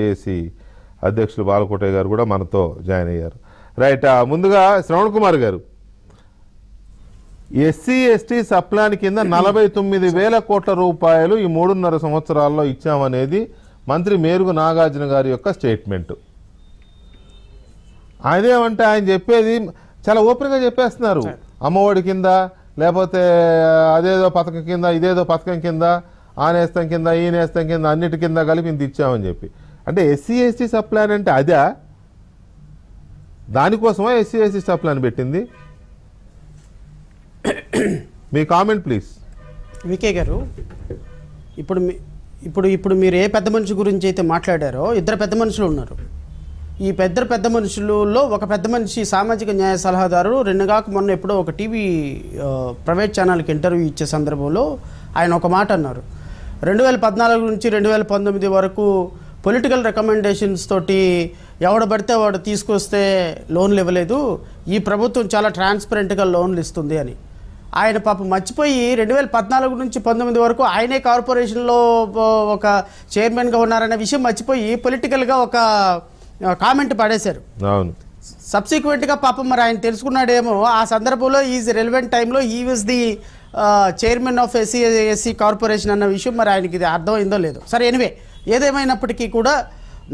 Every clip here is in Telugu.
ఏఏసీ అధ్యక్షులు బాలకోటయ్య గారు కూడా మనతో జాయిన్ అయ్యారు రైట్ ముందుగా శ్రవణ్ కుమార్ గారు ఎస్సీ ఎస్టీ సప్లాన్ కింద నలభై తొమ్మిది వేల కోట్ల రూపాయలు ఈ మూడున్నర సంవత్సరాల్లో ఇచ్చామనేది మంత్రి మేరుగు నాగార్జున గారి యొక్క స్టేట్మెంట్ అదేమంటే ఆయన చెప్పేది చాలా ఓపెన్గా చెప్పేస్తున్నారు అమ్మఒడి కింద లేకపోతే అదేదో పథకం కింద ఇదేదో పథకం కింద ఆ నేస్తం కింద ఈ నేస్తం కింద అన్నిటి కింద కలిపి ఇచ్చామని చెప్పి అంటే ఎస్సీ ఎస్టీ సబ్ ప్లాన్ అంటే అదా దానికోసమే ఎస్సీ ఎస్టీ సబ్ ప్లాన్ పెట్టింది మీ కామెంట్ ప్లీజ్ వికే గారు ఇప్పుడు ఇప్పుడు ఇప్పుడు మీరు ఏ పెద్ద మనిషి గురించి అయితే మాట్లాడారో ఇద్దరు పెద్ద మనుషులు ఉన్నారు ఈ పెద్ద పెద్ద మనుషులలో ఒక పెద్ద మనిషి సామాజిక న్యాయ సలహాదారు రెండుగాకు మొన్న ఎప్పుడో ఒక టీవీ ప్రైవేట్ ఛానల్కి ఇంటర్వ్యూ ఇచ్చే సందర్భంలో ఆయన ఒక మాట అన్నారు రెండు వేల పద్నాలుగు నుంచి రెండు వేల పంతొమ్మిది వరకు పొలిటికల్ రికమెండేషన్స్ తోటి ఎవడ పడితే వాడు తీసుకొస్తే లోన్లు ఇవ్వలేదు ఈ ప్రభుత్వం చాలా ట్రాన్స్పరెంట్గా లోన్లు ఇస్తుంది అని ఆయన పాపం మర్చిపోయి రెండు వేల పద్నాలుగు నుంచి పంతొమ్మిది వరకు ఆయనే కార్పొరేషన్లో ఒక చైర్మన్గా ఉన్నారనే విషయం మర్చిపోయి పొలిటికల్గా ఒక కామెంట్ పడేశారు అవును సబ్సిక్వెంట్గా పాపం మరి ఆయన తెలుసుకున్నాడేమో ఆ సందర్భంలో ఈజ్ రెలివెంట్ టైంలో ఈ was the chairman of SC SC corporation అన్న విషయం మరి ఆయనకి ఇది అర్థమైందో లేదో సరే ఎనివే ఏదేమైనప్పటికీ కూడా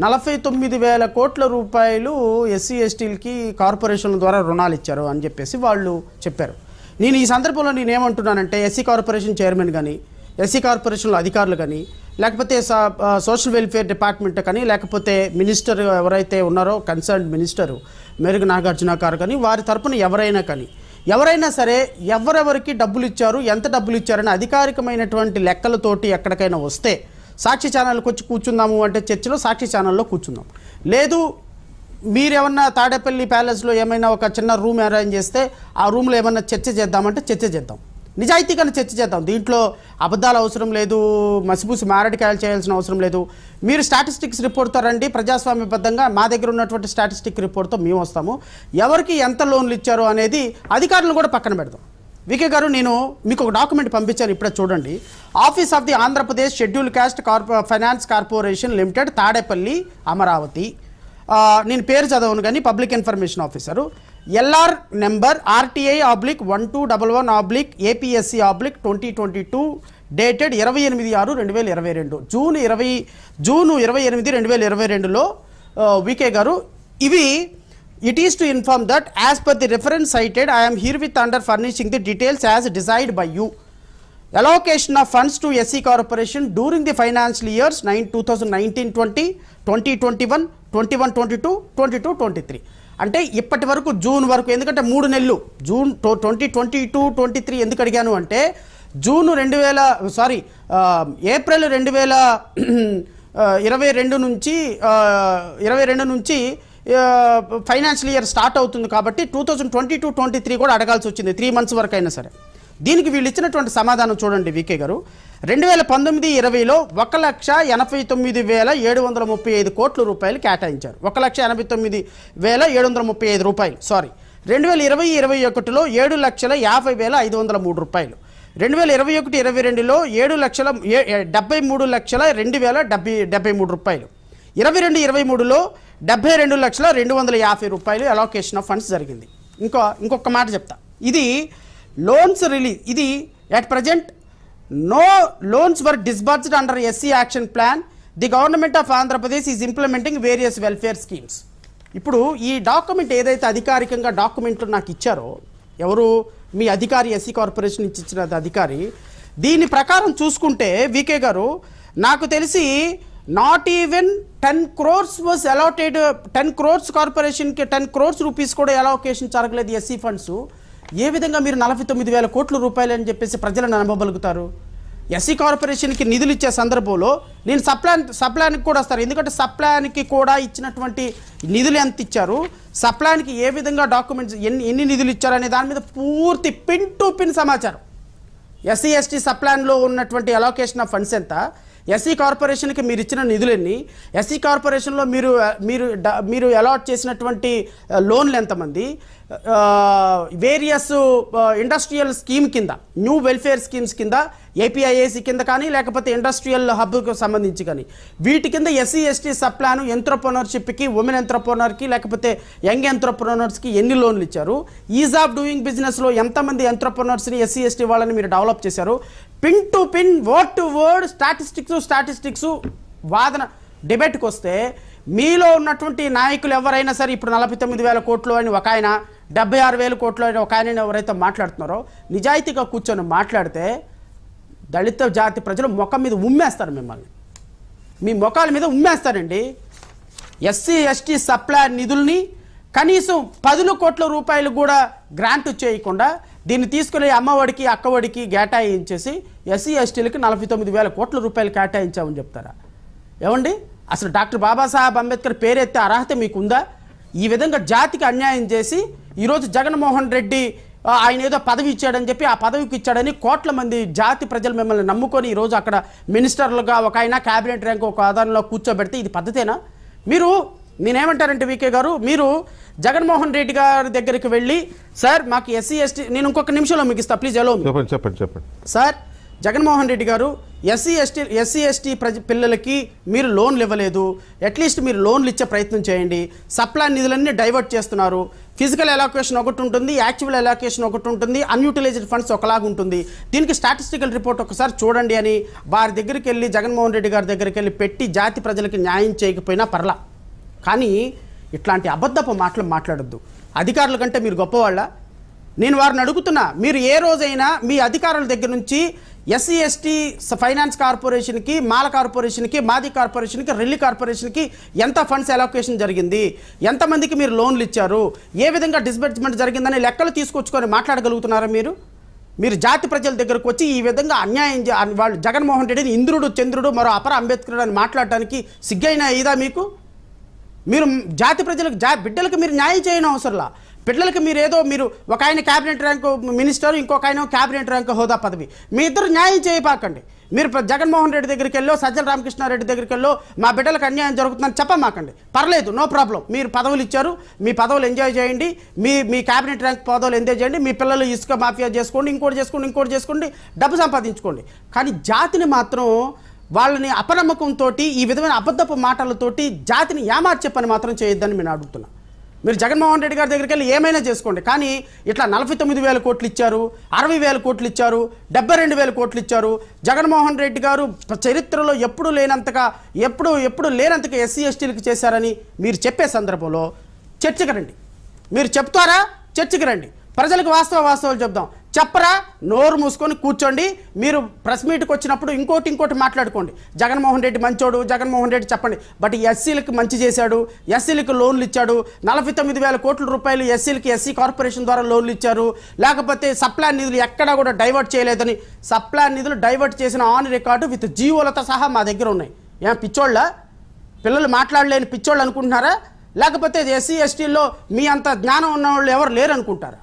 నలభై తొమ్మిది వేల కోట్ల రూపాయలు ఎస్సీ ఎస్టీలకి కార్పొరేషన్ల ద్వారా రుణాలు ఇచ్చారు అని చెప్పేసి వాళ్ళు చెప్పారు నేను ఈ సందర్భంలో నేనేమంటున్నానంటే ఎస్సీ కార్పొరేషన్ చైర్మన్ కానీ ఎస్సీ కార్పొరేషన్లో అధికారులు కానీ లేకపోతే సోషల్ వెల్ఫేర్ డిపార్ట్మెంట్ కానీ లేకపోతే మినిస్టర్ ఎవరైతే ఉన్నారో కన్సర్న్ మినిస్టరు మెరుగు నాగార్జున గారు కానీ వారి తరపున ఎవరైనా కానీ ఎవరైనా సరే ఎవరెవరికి డబ్బులు ఇచ్చారు ఎంత డబ్బులు ఇచ్చారని అధికారికమైనటువంటి లెక్కలతోటి ఎక్కడికైనా వస్తే సాక్షి ఛానల్కి వచ్చి కూర్చుందాము అంటే చర్చలో సాక్షి ఛానల్లో కూర్చుందాం లేదు మీరేమన్నా తాడేపల్లి ప్యాలెస్లో ఏమైనా ఒక చిన్న రూమ్ అరేంజ్ చేస్తే ఆ రూమ్లో ఏమైనా చర్చ చేద్దామంటే చర్చ చేద్దాం కన్నా చర్చ చేద్దాం దీంట్లో అబద్ధాలు అవసరం లేదు మసిపూసి మారడికాయలు చేయాల్సిన అవసరం లేదు మీరు స్టాటిస్టిక్స్ రిపోర్ట్తో రండి ప్రజాస్వామ్యబద్ధంగా మా దగ్గర ఉన్నటువంటి స్టాటిస్టిక్ రిపోర్ట్తో మేము వస్తాము ఎవరికి ఎంత లోన్లు ఇచ్చారో అనేది అధికారులు కూడా పక్కన పెడదాం వికే గారు నేను మీకు ఒక డాక్యుమెంట్ పంపించాను ఇప్పుడే చూడండి office of the Andhra Pradesh schedule caste కార్పొ finance corporation limited Tadepalli Amaravati నేను పేరు చదవను కానీ public information officer LR number RTI oblique one two double one oblique APSC oblique twenty twenty two dated ఇరవై ఎనిమిది ఆరు రెండు వేల ఇరవై రెండు జూన్ ఇరవై జూన్ ఇరవై ఎనిమిది రెండు వేల ఇరవై రెండులో వికే గారు ఇవి It is to inform that as per the reference cited, I am herewith under furnishing the details as desired by you. Allocation of funds to SC Corporation during the financial years 2019-20, 2021, 21-22, 22-23. అంటే ఇప్పటి వరకు జూన్ వరకు ఎందుకంటే మూడు నెలలు June twenty twenty two twenty three ఎందుకు అడిగాను అంటే జూన్ రెండు వేల సారీ ఏప్రిల్ రెండు వేల ఇరవై రెండు నుంచి ఇరవై రెండు నుంచి ఫైనాన్షియల్ ఇయర్ స్టార్ట్ అవుతుంది కాబట్టి two thousand twenty two twenty three కూడా అడగాల్సి వచ్చింది త్రీ మంత్స్ వరకు అయినా సరే దీనికి వీళ్ళు ఇచ్చినటువంటి సమాధానం చూడండి వికే గారు రెండు వేల పంతొమ్మిది ఇరవైలో ఒక లక్ష ఎనభై తొమ్మిది వేల ఏడు వందల ముప్పై ఐదు కోట్ల రూపాయలు కేటాయించారు ఒక లక్ష ఎనభై తొమ్మిది వేల ఏడు వందల ముప్పై ఐదు రూపాయలు సారీ రెండు వేల ఇరవై ఇరవై ఒకటిలో ఏడు లక్షల యాభై వేల ఐదు వందల మూడు రూపాయలు రెండు వేల ఇరవై ఒకటి ఇరవై రెండులో ఏడు లక్షల డెబ్బై మూడు లక్షల రెండు వేల డెబ్బై డెబ్బై మూడు రూపాయలు ఇరవై రెండు ఇరవై మూడులో డెబ్బై రెండు లక్షల రెండు వందల యాభై రూపాయలు అలోకేషన్ ఆఫ్ ఫండ్స్ జరిగింది ఇంకో ఇంకొక మాట చెప్తా ఇది లోన్స్ రిలీజ్ ఇది at present no loans were disbursed under SC action plan the government of Andhra Pradesh is implementing various welfare schemes ఇప్పుడు ఈ డాక్యుమెంట్ ఏదైతే అధికారికంగా డాక్యుమెంట్లు నాకు ఇచ్చారో ఎవరు మీ అధికారి ఎస్సీ కార్పొరేషన్ ఇచ్చి ఇచ్చిన అధికారి దీని ప్రకారం చూసుకుంటే వికే గారు నాకు తెలిసి not even ten crores was allotted ten crores కార్పొరేషన్కి టెన్ క్రోర్స్ రూపీస్ కూడా అలాకేషన్ జరగలేదు ఎస్సీ ఫండ్స్ e ఏ విధంగా మీరు నలభై తొమ్మిది వేల కోట్ల రూపాయలు అని చెప్పేసి ప్రజలను నమ్మగలుగుతారు ఎస్సీ కార్పొరేషన్కి e నిధులు ఇచ్చే సందర్భంలో నేను సప్లాన్ సప్లాన్కి కూడా వస్తారు ఎందుకంటే సప్లాన్కి కూడా ఇచ్చినటువంటి నిధులు ఎంత ఇచ్చారు సప్లాన్కి ఏ విధంగా డాక్యుమెంట్స్ ఎన్ని ఎన్ని నిధులు ఇచ్చారు అనే దాని మీద పూర్తి పిన్ టు పిన్ సమాచారం ఎస్సీ ఎస్టీ సప్లాన్లో ఉన్నటువంటి అలోకేషన్ ఆఫ్ ఫండ్స్ ఎంత ఎస్సీ కార్పొరేషన్కి e మీరు ఇచ్చిన నిధులన్నీ ఎస్సీ కార్పొరేషన్లో e మీరు మీరు మీరు అలాట్ చేసినటువంటి లోన్లు ఎంతమంది వేరియస్ ఇండస్ట్రియల్ స్కీమ్ కింద న్యూ వెల్ఫేర్ స్కీమ్స్ కింద ఏపీఐఏసీ కింద కానీ లేకపోతే ఇండస్ట్రియల్ హబ్కు సంబంధించి కానీ వీటి కింద SC ST sub plan women ఎంట్రప్రోనర్కి లేకపోతే యంగ్ ఎంట్రప్రోనర్స్కి ఎన్ని లోన్లు ఇచ్చారు ఈజ్ ఆఫ్ డూయింగ్ బిజినెస్లో ఎంతమంది ఎంట్రప్రోనర్స్ని ఎస్సీ ఎస్టీ వాళ్ళని మీరు డెవలప్ చేశారు pin to pin word to word statistics statistics వాదన డిబేట్కి వస్తే మీలో ఉన్నటువంటి నాయకులు ఎవరైనా సరే ఇప్పుడు నలభై తొమ్మిది వేల కోట్లు అని ఒక ఆయన డెబ్బై ఆరు వేల కోట్లు అని ఒక ఆయన ఎవరైతే మాట్లాడుతున్నారో నిజాయితీగా కూర్చొని మాట్లాడితే దళిత జాతి ప్రజలు ముఖం మీద ఉమ్మేస్తారు మిమ్మల్ని మీ ముఖాల మీద ఉమ్మేస్తారండి ఎస్సీ ఎస్టీ సప్లై నిధుల్ని కనీసం పదుల కోట్ల రూపాయలు కూడా గ్రాంట్ చేయకుండా దీన్ని తీసుకుని అమ్మఒడికి అక్కఒడికి కేటాయించేసి ఎస్సీ ఎస్టీలకు నలభై తొమ్మిది వేల కోట్ల రూపాయలు కేటాయించామని చెప్తారా ఏమండి అసలు డాక్టర్ బాబాసాహెబ్ అంబేద్కర్ పేరెత్తే అర్హత మీకుందా ఈ విధంగా జాతికి అన్యాయం చేసి ఈరోజు జగన్మోహన్ రెడ్డి ఆయన ఏదో పదవి ఇచ్చాడని చెప్పి ఆ పదవికి ఇచ్చాడని కోట్ల మంది జాతి ప్రజలు మిమ్మల్ని నమ్ముకొని ఈరోజు అక్కడ మినిస్టర్లుగా ఒక ఆయన క్యాబినెట్ ర్యాంక్ ఒక ఆధారంలో కూర్చోబెడితే ఇది పద్ధతేనా మీరు నేనేమంటారంటే వికే గారు మీరు జగన్మోహన్ రెడ్డి గారి దగ్గరికి వెళ్ళి సార్ మాకు ఎస్సీ ఎస్టీ నేను ఇంకొక నిమిషంలో ముగిస్తా ప్లీజ్ ఎలా చెప్పండి చెప్పండి చెప్పండి సార్ జగన్మోహన్ రెడ్డి గారు ఎస్సీ ఎస్టీ ఎస్సీ ఎస్టీ ప్రజ పిల్లలకి మీరు లోన్లు ఇవ్వలేదు అట్లీస్ట్ మీరు లోన్లు ఇచ్చే ప్రయత్నం చేయండి సప్లా నిధులన్నీ డైవర్ట్ చేస్తున్నారు ఫిజికల్ ఎలాకేషన్ ఒకటి ఉంటుంది యాక్చువల్ ఎలాకేషన్ ఒకటి ఉంటుంది అన్యూటిలైజ్డ్ ఫండ్స్ ఒకలాగా ఉంటుంది దీనికి స్టాటిస్టికల్ రిపోర్ట్ ఒకసారి చూడండి అని వారి దగ్గరికి వెళ్ళి జగన్మోహన్ రెడ్డి గారి దగ్గరికి వెళ్ళి పెట్టి జాతి ప్రజలకి న్యాయం చేయకపోయినా పర్లా కానీ ఇట్లాంటి అబద్ధపు మాటలు మాట్లాడొద్దు అధికారుల కంటే మీరు గొప్పవాళ్ళ నేను వారిని అడుగుతున్నా మీరు ఏ రోజైనా మీ అధికారుల దగ్గర నుంచి ఎస్సీ ఎస్టీ ఫైనాన్స్ కార్పొరేషన్కి మాల కార్పొరేషన్కి మాది కార్పొరేషన్కి రెల్లి కార్పొరేషన్కి ఎంత ఫండ్స్ అలోకేషన్ జరిగింది ఎంతమందికి మీరు లోన్లు ఇచ్చారు ఏ విధంగా డిస్బర్స్మెంట్ జరిగిందని లెక్కలు తీసుకొచ్చుకొని మాట్లాడగలుగుతున్నారా మీరు మీరు జాతి ప్రజల దగ్గరకు వచ్చి ఈ విధంగా అన్యాయం వాళ్ళు జగన్మోహన్ రెడ్డిని ఇంద్రుడు చంద్రుడు మరో అపర అంబేద్కర్ అని మాట్లాడటానికి సిగ్గైనా ఇదా మీకు మీరు జాతి ప్రజలకు జా బిడ్డలకు మీరు న్యాయం చేయని అవసరంలా బిడ్డలకు మీరు ఏదో మీరు ఒక ఆయన క్యాబినెట్ ర్యాంక్ మినిస్టర్ ఇంకొక ఆయన క్యాబినెట్ ర్యాంక్ హోదా పదవి మీ ఇద్దరు న్యాయం చేయపాకండి మీరు జగన్మోహన్ రెడ్డి దగ్గరికి వెళ్ళో సజ్జల రామకృష్ణారెడ్డి దగ్గరికి వెళ్ళో మా బిడ్డలకు అన్యాయం జరుగుతుందని చెప్పమాకండి పర్లేదు నో ప్రాబ్లం మీరు పదవులు ఇచ్చారు మీ పదవులు ఎంజాయ్ చేయండి మీ మీ క్యాబినెట్ ర్యాంక్ పదవులు ఎంజాయ్ చేయండి మీ పిల్లలు ఇసుక మాఫియా చేసుకోండి ఇంకోటి చేసుకోండి ఇంకోటి చేసుకోండి డబ్బు సంపాదించుకోండి కానీ జాతిని మాత్రం వాళ్ళని అపనమ్మకంతో ఈ విధమైన అబద్ధపు మాటలతోటి జాతిని ఏమార్చే పని మాత్రం చేయొద్దని నేను అడుగుతున్నా మీరు జగన్మోహన్ రెడ్డి గారి దగ్గరికి వెళ్ళి ఏమైనా చేసుకోండి కానీ ఇట్లా నలభై తొమ్మిది వేల కోట్లు ఇచ్చారు అరవై వేల కోట్లు ఇచ్చారు డెబ్బై రెండు వేల కోట్లు ఇచ్చారు జగన్మోహన్ రెడ్డి గారు చరిత్రలో ఎప్పుడు లేనంతగా ఎప్పుడు ఎప్పుడు లేనంతగా ఎస్సీ ఎస్టీలకు చేశారని మీరు చెప్పే సందర్భంలో చర్చకు రండి మీరు చెప్తారా చర్చకు రండి ప్రజలకు వాస్తవ వాస్తవాలు చెప్దాం చెప్పరా నోరు మూసుకొని కూర్చోండి మీరు ప్రెస్ మీట్కి వచ్చినప్పుడు ఇంకోటి ఇంకోటి మాట్లాడుకోండి జగన్మోహన్ రెడ్డి మంచోడు జగన్మోహన్ రెడ్డి చెప్పండి బట్ ఎస్సీలకు మంచి చేశాడు ఎస్సీలకు లోన్లు ఇచ్చాడు నలభై తొమ్మిది వేల కోట్ల రూపాయలు ఎస్సీలకి ఎస్సీ కార్పొరేషన్ ద్వారా లోన్లు ఇచ్చారు లేకపోతే సప్లా నిధులు ఎక్కడా కూడా డైవర్ట్ చేయలేదని సప్లా నిధులు డైవర్ట్ చేసిన ఆన్ రికార్డు విత్ జీవోలతో సహా మా దగ్గర ఉన్నాయి ఏం పిచ్చోళ్ళ పిల్లలు మాట్లాడలేని పిచ్చోళ్ళు అనుకుంటున్నారా లేకపోతే ఎస్సీ ఎస్టీల్లో మీ అంత జ్ఞానం ఉన్న వాళ్ళు ఎవరు లేరు అనుకుంటారా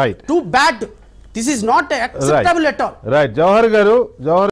right too bad This is not acceptable right. at all. Right. Jawahar Garu, Jawahar